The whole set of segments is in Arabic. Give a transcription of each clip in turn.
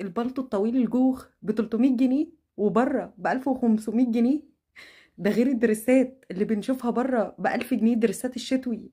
البلطو الطويل الجوخ ب 300 جنيه وبره ب 1500 جنيه ده غير الدريسات اللي بنشوفها بره ب 1000 جنيه دريسات الشتوي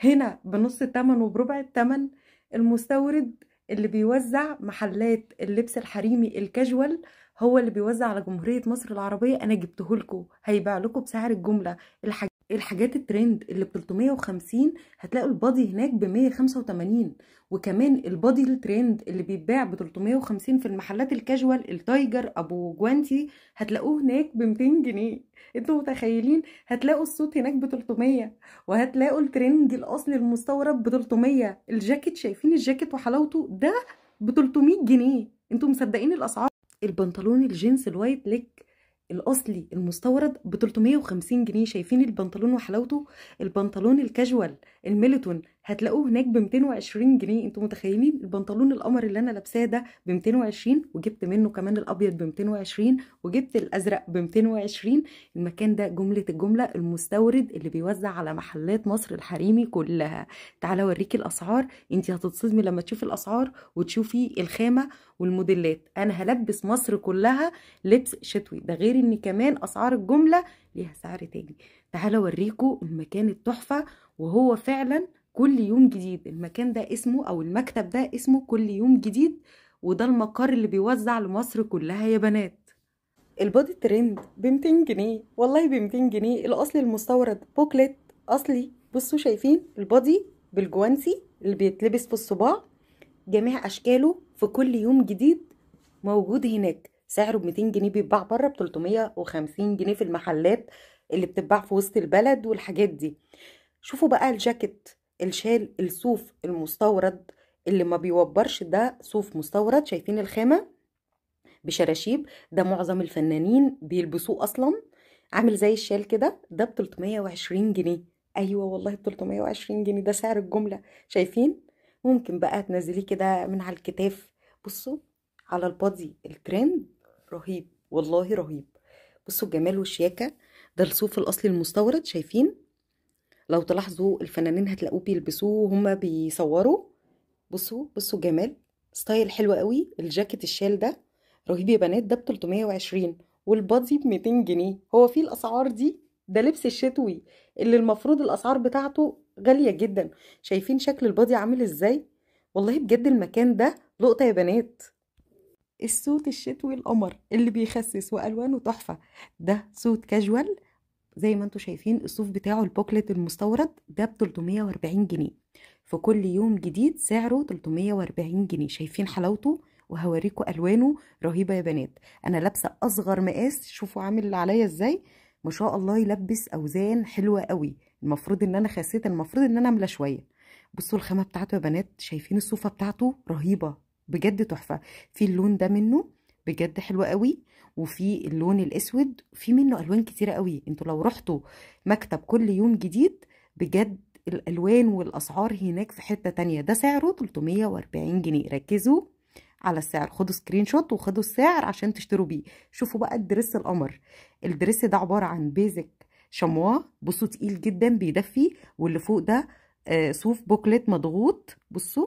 هنا بنص التمن وبربع التمن المستورد اللي بيوزع محلات اللبس الحريمي الكاجوال هو اللي بيوزع على جمهورية مصر العربية أنا جبته لكم هيباع لكم بسعر الجملة الحاج... الحاجات الترند اللي ب 350 هتلاقوا البادي هناك ب 185 وكمان البادي الترند اللي بيتباع ب 350 في المحلات الكاجوال التايجر ابو جوانتي هتلاقوه هناك ب 200 جنيه انتوا متخيلين هتلاقوا الصوت هناك ب 300 وهتلاقوا الترند الاصلي المستورد ب 300 الجاكيت شايفين الجاكيت وحلاوته ده ب 300 جنيه انتوا مصدقين الاسعار البنطلون الجينز الوايت ليك الاصلي المستورد ب 350 جنيه شايفين البنطلون وحلاوته البنطلون الكاجوال الميلتون هتلاقوه هناك ب 220 جنيه انتوا متخيلين البنطلون القمر اللي انا لابساه ده ب 220 وجبت منه كمان الابيض ب 220 وجبت الازرق ب 220 المكان ده جمله الجمله المستورد اللي بيوزع على محلات مصر الحريمي كلها تعالى اوريكي الاسعار انت هتتصدمي لما تشوفي الاسعار وتشوفي الخامه والموديلات انا هلبس مصر كلها لبس شتوي ده غير ان كمان اسعار الجمله ليها سعر تاني تعالى اوريكم المكان التحفه وهو فعلا كل يوم جديد المكان ده اسمه او المكتب ده اسمه كل يوم جديد وده المقر اللي بيوزع لمصر كلها يا بنات البودي ترند ب 200 جنيه والله ب 200 جنيه الاصل المستورد بوكلت اصلي بصوا شايفين البودي بالجوانسي اللي بيتلبس في الصباع جميع اشكاله في كل يوم جديد موجود هناك سعره ب 200 جنيه بيتباع بره ب 350 جنيه في المحلات اللي بتتباع في وسط البلد والحاجات دي شوفوا بقى الجاكيت الشال الصوف المستورد اللي ما بيوبرش ده صوف مستورد شايفين الخامة بشراشيب ده معظم الفنانين بيلبسوه أصلا عامل زي الشال كده ده ب 320 جنيه أيوة والله ب 320 جنيه ده سعر الجملة شايفين ممكن بقى تنزليه كده من على الكتاف بصوا على البادي الترند رهيب والله رهيب بصوا الجمال والشياكة ده الصوف الأصلي المستورد شايفين لو تلاحظوا الفنانين هتلاقوه بيلبسوه وهم بيصوروا بصوا بصوا جمال ستايل حلو قوي الجاكيت الشال ده رهيب يا بنات ده ب 320 والبادي ب 200 جنيه هو في الاسعار دي ده لبس الشتوي اللي المفروض الاسعار بتاعته غاليه جدا شايفين شكل البادي عامل ازاي والله بجد المكان ده لقطه يا بنات السوت الشتوي القمر اللي بيخسس والوانه تحفه ده سوت كاجوال زي ما انتم شايفين الصوف بتاعه البوكلت المستورد ده ب 340 جنيه في كل يوم جديد سعره 340 جنيه شايفين حلاوته وهوريكم الوانه رهيبه يا بنات انا لابسه اصغر مقاس شوفوا عامل عليا ازاي ما شاء الله يلبس اوزان حلوه قوي المفروض ان انا خسيت المفروض ان انا املى شويه بصوا الخامه بتاعته يا بنات شايفين الصوفه بتاعته رهيبه بجد تحفه في اللون ده منه بجد حلوة قوي وفي اللون الاسود في منه الوان كتيره قوي انتوا لو رحتوا مكتب كل يوم جديد بجد الالوان والاسعار هناك في حته تانية ده سعره 340 جنيه ركزوا على السعر خدوا سكرين شوت وخدوا السعر عشان تشتروا بيه شوفوا بقى الدرس القمر الدرس ده عباره عن بيزك شموا بصوا تقيل جدا بيدفي واللي فوق ده صوف آه، بوكلت مضغوط بصوا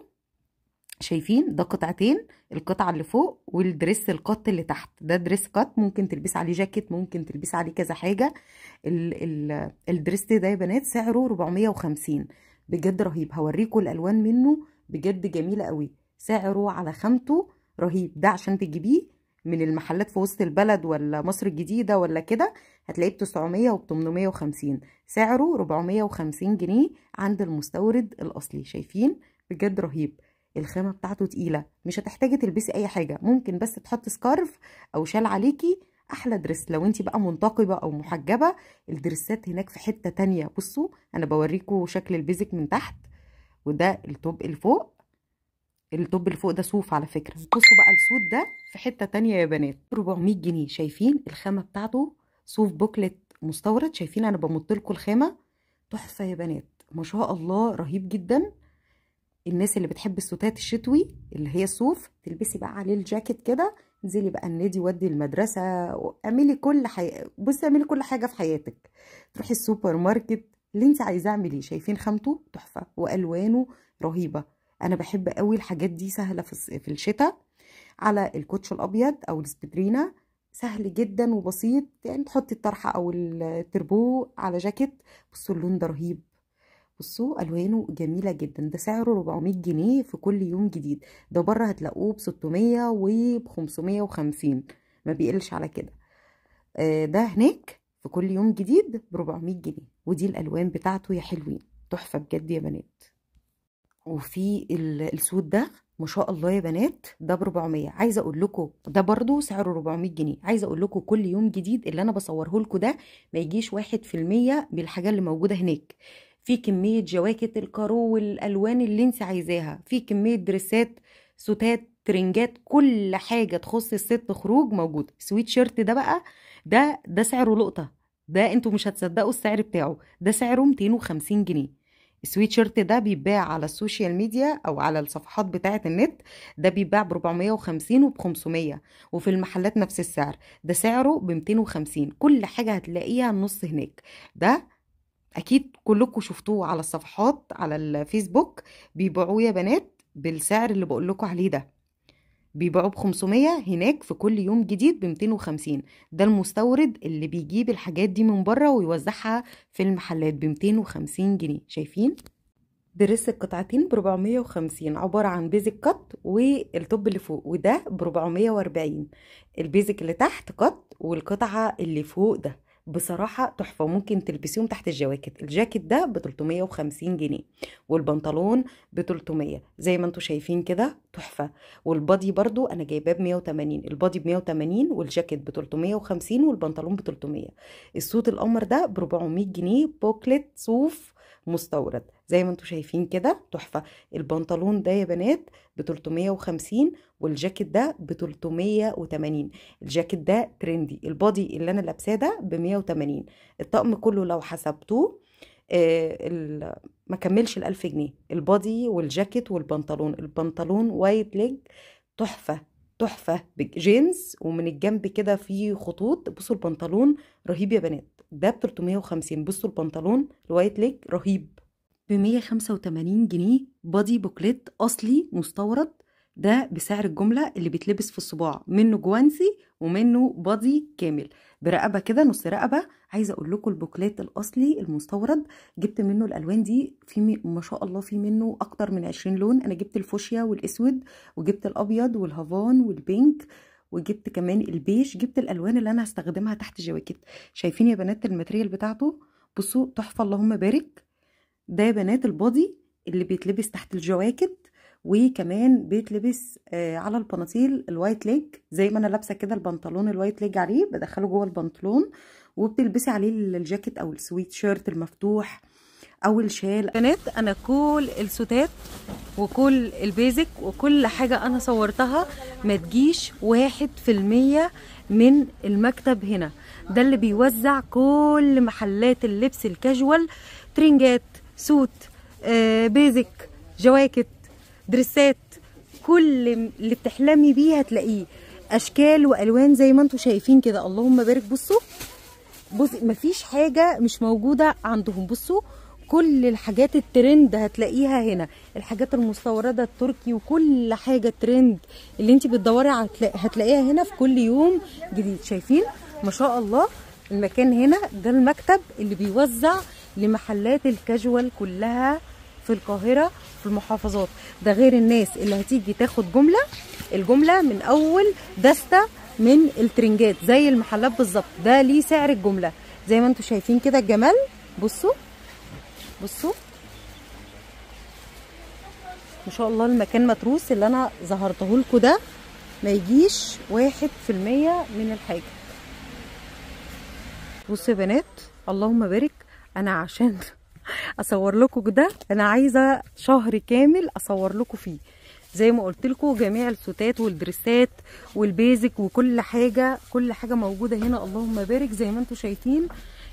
شايفين ده قطعتين القطعه اللي فوق والدريس القط اللي تحت ده دريس قط ممكن تلبس عليه جاكيت ممكن تلبس عليه كذا حاجه ال ال الدريس ده يا بنات سعره 450 بجد رهيب هوريكم الالوان منه بجد جميله قوي سعره على خامته رهيب ده عشان تجيبيه من المحلات في وسط البلد ولا مصر الجديده ولا كده هتلاقيه ب 900 وب 850 سعره 450 جنيه عند المستورد الاصلي شايفين بجد رهيب الخامه بتاعته تقيله مش هتحتاجي تلبسي اي حاجه ممكن بس تحطي سكارف او شال عليكي احلى درس لو انت بقى منتقبه او محجبه الدرسات هناك في حته تانية بصوا انا بوريكم شكل البيزك من تحت وده التوب اللي فوق التوب اللي فوق ده صوف على فكره بصوا بقى السود ده في حته تانية يا بنات 400 جنيه شايفين الخامه بتاعته صوف بوكلت مستورد شايفين انا بمط لكم الخامه تحفه يا بنات ما شاء الله رهيب جدا الناس اللي بتحب السوتات الشتوي اللي هي الصوف تلبسي بقى عليه الجاكيت كده انزلي بقى النادي ودي المدرسه اعملي كل حي... بصي اعملي كل حاجه في حياتك تروحي السوبر ماركت اللي انت عايزاه اعمليه شايفين خامته تحفه والوانه رهيبه انا بحب قوي الحاجات دي سهله في, في الشتاء على الكوتش الابيض او السبدرينا سهل جدا وبسيط يعني تحطي الطرحه او التربو على جاكيت بصوا اللون ده رهيب بصوا الوانه جميله جدا ده سعره 400 جنيه في كل يوم جديد ده بره هتلاقوه ب 600 وب 550 ما بيقلش على كده آه، ده هناك في كل يوم جديد ب 400 جنيه ودي الالوان بتاعته يا حلوين تحفه بجد يا بنات وفي السود ده ما شاء الله يا بنات ده ب 400 عايزه اقول لكم ده برضو سعره 400 جنيه عايزه اقول لكم كل يوم جديد اللي انا بصوره لكم ده ما يجيش 1% من الحاجه اللي موجوده هناك في كميه جواكت الكارو والالوان اللي انت عايزاها في كميه دريسات سوتات ترنجات كل حاجه تخص الست خروج موجود سويت شيرت ده بقى ده ده سعره لقطه ده انتوا مش هتصدقوا السعر بتاعه ده سعره 250 جنيه السويت شيرت ده بيتباع على السوشيال ميديا او على الصفحات بتاعه النت ده بيتباع ب 450 وب 500 وفي المحلات نفس السعر ده سعره ب 250 كل حاجه هتلاقيها النص هناك ده اكيد كلكم شفتوه على الصفحات على الفيسبوك بيبيعوه يا بنات بالسعر اللي بقول لكم عليه ده بيبيعوه ب 500 هناك في كل يوم جديد ب 250 ده المستورد اللي بيجيب الحاجات دي من بره ويوزعها في المحلات ب 250 جنيه شايفين بريس القطعتين ب 450 عباره عن بيزك كات والتوب اللي فوق وده ب 440 البيزك اللي تحت كات والقطعه اللي فوق ده بصراحة تحفة ممكن تلبسيهم تحت الجواكت الجاكيت ده ب 350 جنيه والبنطلون ب 300 زي ما انتوا شايفين كده تحفة والبادي برضو انا جايباه ب 180 البادي ب 180 والجاكيت ب 350 والبنطلون ب 300 السوت القمر ده ب 400 جنيه بوكلت صوف مستورد زي ما انتوا شايفين كده تحفة البنطلون ده يا بنات ب 350 والجاكيت ده ب 380 الجاكيت ده ترندي البادي اللي انا لابساه ده ب 180 الطقم كله لو حسبتوه آه، ما كملش ال 1000 جنيه البادي والجاكيت والبنطلون البنطلون وايت ليج تحفه تحفه جينز ومن الجنب كده في خطوط بصوا البنطلون رهيب يا بنات ده ب 350 بصوا البنطلون الوايت ليج رهيب ب 185 جنيه بادي بوكليت اصلي مستورد ده بسعر الجملة اللي بيتلبس في الصباع منه جوانسي ومنه بادي كامل برقبة كده نص رقبة عايزة أقول لكم البوكلات الأصلي المستورد جبت منه الألوان دي في م... ما شاء الله في منه أكتر من 20 لون أنا جبت الفوشيا والأسود وجبت الأبيض والهافان والبينك وجبت كمان البيج جبت الألوان اللي أنا هستخدمها تحت جواكت شايفين يا بنات الماتريال بتاعته بصوا تحفة اللهم بارك ده يا بنات البادي اللي بيتلبس تحت الجواكت وكمان بيتلبس آه على البناطيل الوايت ليج زي ما انا لابسه كده البنطلون الوايت ليج عليه بدخله جوه البنطلون وبتلبسي عليه الجاكيت او السويت شيرت المفتوح او الشال بنات انا كل السوتات وكل البيزك وكل حاجه انا صورتها ما تجيش واحد في الميه من المكتب هنا ده اللي بيوزع كل محلات اللبس الكاجوال ترنجات سوت آه بيزك جواكت دريسات كل اللي بتحلمي بيه هتلاقيه اشكال والوان زي ما انتم شايفين كده اللهم بارك بصوا بص مفيش حاجه مش موجوده عندهم بصوا كل الحاجات الترند هتلاقيها هنا الحاجات المستورده التركي وكل حاجه ترند اللي انت بتدوري هتلاقيها هنا في كل يوم جديد شايفين ما شاء الله المكان هنا ده المكتب اللي بيوزع لمحلات الكاجوال كلها في القاهره في المحافظات ده غير الناس اللي هتيجي تاخد جمله الجمله من اول دسته من الترنجات زي المحلات بالظبط ده ليه سعر الجمله زي ما انتم شايفين كده الجمال بصوا بصوا ما شاء الله المكان متروس اللي انا ظهرته لكم ده ما يجيش واحد في المية من الحاجة بصوا يا بنات اللهم بارك انا عشان اصور لكم ده انا عايزه شهر كامل اصور لكم فيه زي ما قلت لكم جميع السوتات والدريسات والبيزك وكل حاجه كل حاجه موجوده هنا اللهم بارك زي ما انتم شايفين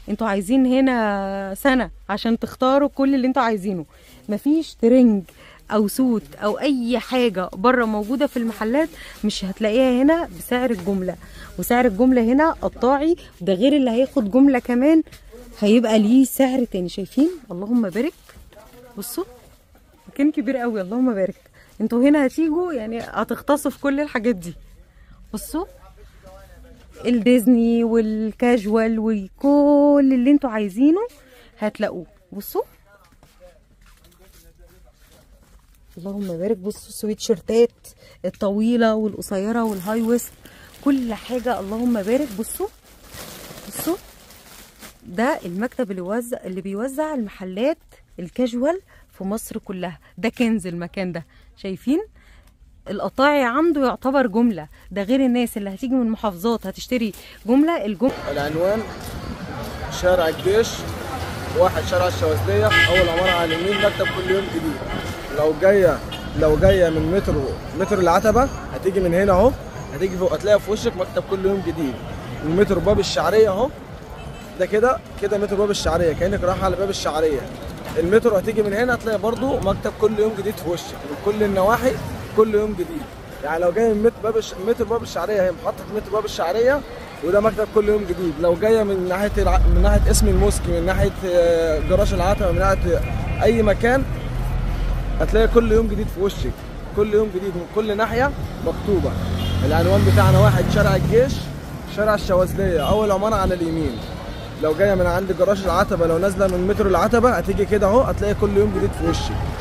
انتوا عايزين هنا سنه عشان تختاروا كل اللي انتوا عايزينه مفيش ترنج او سوت او اي حاجه بره موجوده في المحلات مش هتلاقيها هنا بسعر الجمله وسعر الجمله هنا قطاعي ده غير اللي هياخد جمله كمان هيبقى ليه سعر تاني شايفين اللهم بارك بصوا مكان كبير قوي اللهم بارك انتوا هنا هتيجوا يعني هتغطسوا في كل الحاجات دي بصوا الديزني والكاجوال وكل اللي انتوا عايزينه هتلاقوه بصوا اللهم بارك بصوا سويت شيرتات الطويله والقصيره والهاي ويست كل حاجه اللهم بارك بصوا بصوا ده المكتب اللي بيوزع اللي بيوزع المحلات الكاجوال في مصر كلها ده كنز المكان ده شايفين القطاعي عنده يعتبر جمله ده غير الناس اللي هتيجي من محافظات هتشتري جمله الجمله العنوان شارع الجيش واحد شارع الشوازليه اول عماره على اليمين مكتب كل يوم جديد لو جايه لو جايه من مترو مترو العتبه هتيجي من هنا اهو هتيجي فوق هتلاقي في وشك مكتب كل يوم جديد المترو باب الشعريه اهو ده كده كده مترو باب الشعريه كانك رايح على باب الشعريه المترو هتيجي من هنا هتلاقي برضو مكتب كل يوم جديد في وشك من كل النواحي كل يوم جديد يعني لو جاي من مترو باب الش... مترو باب الشعريه هي محطه مترو باب الشعريه وده مكتب كل يوم جديد لو جايه من ناحيه الع... من ناحيه اسم الموسكي من ناحيه آه، جراج العتبه من ناحيه اي مكان هتلاقي كل يوم جديد في وشك كل يوم جديد من كل ناحيه مكتوبه العنوان بتاعنا واحد شارع الجيش شارع الشواذليه اول عماره على اليمين لو جايه من عند جراج العتبه لو نازله من مترو العتبه هتيجي كده اهو هتلاقي كل يوم جديد في وشك